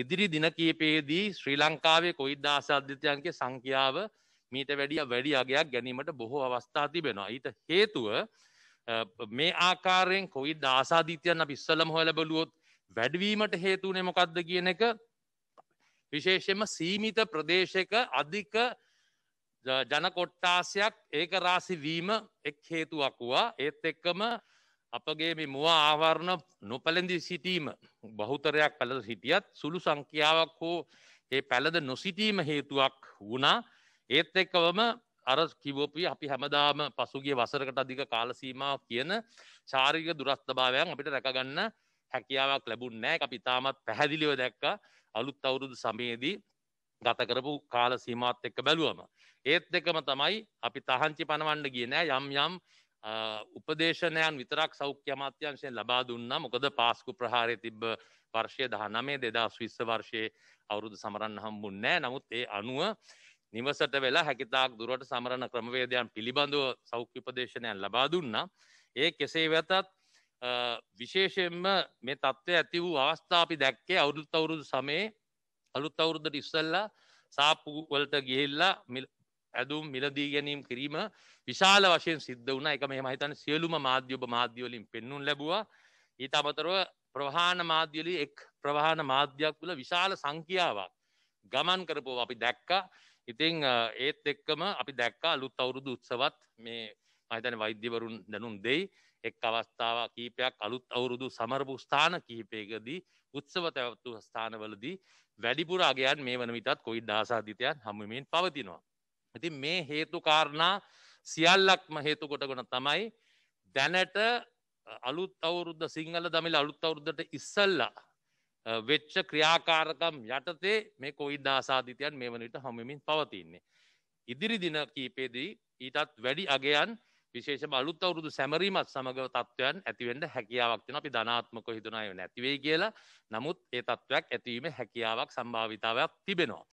ඉදිරි දින කීපයේදී ශ්‍රී ලංකාවේ කොයිද ආසාධ්‍යතයන්ගේ සංඛ්‍යාව මීට වැඩිය වැඩි අගයක් ගැනීමට බොහෝ අවස්ථා තිබෙනවා. ඊට හේතුව මේ ආකාරයෙන් කොයිඩ් ආසාධීතයන් අප ඉස්සලම හොල බලුවොත් වැඩවීමට හේතුනේ මොකක්ද කියන එක විශේෂෙන්ම සීමිත ප්‍රදේශක අධික ජනකොට්ටාසයක් ඒක රාසිවීම එක් හේතුවක්වා ඒත් එක්කම අපගේ මේ මුවා ආවරණ නොපැළඳී සිටීම බහුතරයක් පැළඳ සිටියත් සුළු සංඛ්‍යාවක් හෝ ඒ පැළඳ නොසිටීම හේතුවක් වුණා ඒත් එක්කවම අර කිවෝපී අපි හැමදාම පසුගිය වසරකට අධික කාලසීමාව කියන චාරික දුරස්ථභාවයන් අපිට රැකගන්න හැකියාවක් ලැබුන්නෑ අපි තාමත් පැහැදිලිව දැක්ක අලුත් අවුරුදු සමයේදී ගත කරපු කාල සීමාත් එක්ක බැලුවම ඒත් දෙකම තමයි අපි තහංචි පනවන්න ගිය නෑ යම් යම් උපදේශනයන් විතරක් සෞඛ්‍ය අමාත්‍යංශයෙන් ලබා දුන්නා මොකද පාස්කු ප්‍රහාරය තිබ්බ වර්ෂය දහ නමේ දෙදස් විස්ස වර්ෂයේ අවුරුදු සමරන්න හම්බුන්නෑ නමුත් ඒ අනුව නිවසට වෙලා හැකිතාක් දුරට සමරණ ක්‍රමවේදයන් පිළිබඳව සෞඛ්‍ය උපදේශනයන් ලබා දුන්නා ඒ කෙසේ වෙතත් විශේෂයෙන්ම මේ තත්ත්වය ඇති වූ අවස්ථාපි දැක්කේ අවුරුත් අවුරුදු සමයේ අලුත් අවුරුද්දට ඉස්සල්ලා සාප්පු වලට ගිහිල්ලා ඇදුම් මිලදී ගැනීම් කිරීම විශාල වශයෙන් සිද්ධ වුණ එක මෙහම හිතන සියලුම මාධ්‍යඔබ මාධ්‍යවලින් පෙන්නුම් ලැබවා ඊත අමතරව ප්‍රවාහන මාධ්‍යලි එක් ප්‍රවාහන මාධ්‍යයක් තුළ විශාල සංඛ්‍යාවක් ගමන් කරපෝ අපි දැක්ක ඉතිං ඒත් එක්කම අපි දැක්ක අලුත් අවුරුදු උත්සවත් මේ අහිතන වෛද්‍යවරුන් දැනුම් දෙයි එක් අවස්ථාව කීපයක් අලුත් අවුරුදු සමරපු ස්ථාන කිහිපයකදී උත්සව තැවත්තු ස්ථානවලදී වැඩිපුර අගයන් මේ වන විටත් කොයිඩ් ආසාධිතයන් හමුවමින් පවතිනවා. ඇති මේ හේතු කාරණා සියල්ලක්ම හේතු කොටගොන තමයි දැනට අලුත් අවුරුද්ධ සිංහල දමිල අලුත් අවුරුද්ධට ඉස්සල්ලා වෙච්ච ක්‍රියාකාරකම් යටතේ මේ කොයිඩ් ආසාධිතයන් මේ වනට හොමමින් පවතින්නේ. ඉදිරි දින කීපේදී ඊටත් වැඩි අගයන් විශේෂ අලුත් අවුරුදු සැමරීමත් සමඟ තත්ත්වයන් ඇතිවෙන්ට හැකියාවක් තින අපි ධනාත්මක හිතුනාය නැතිවේ කියලා නමුත් ඒ තත්ත්වයක් ඇතිවීම හැකියාවක් සම්භාවිතාවයක් තිබෙනවා.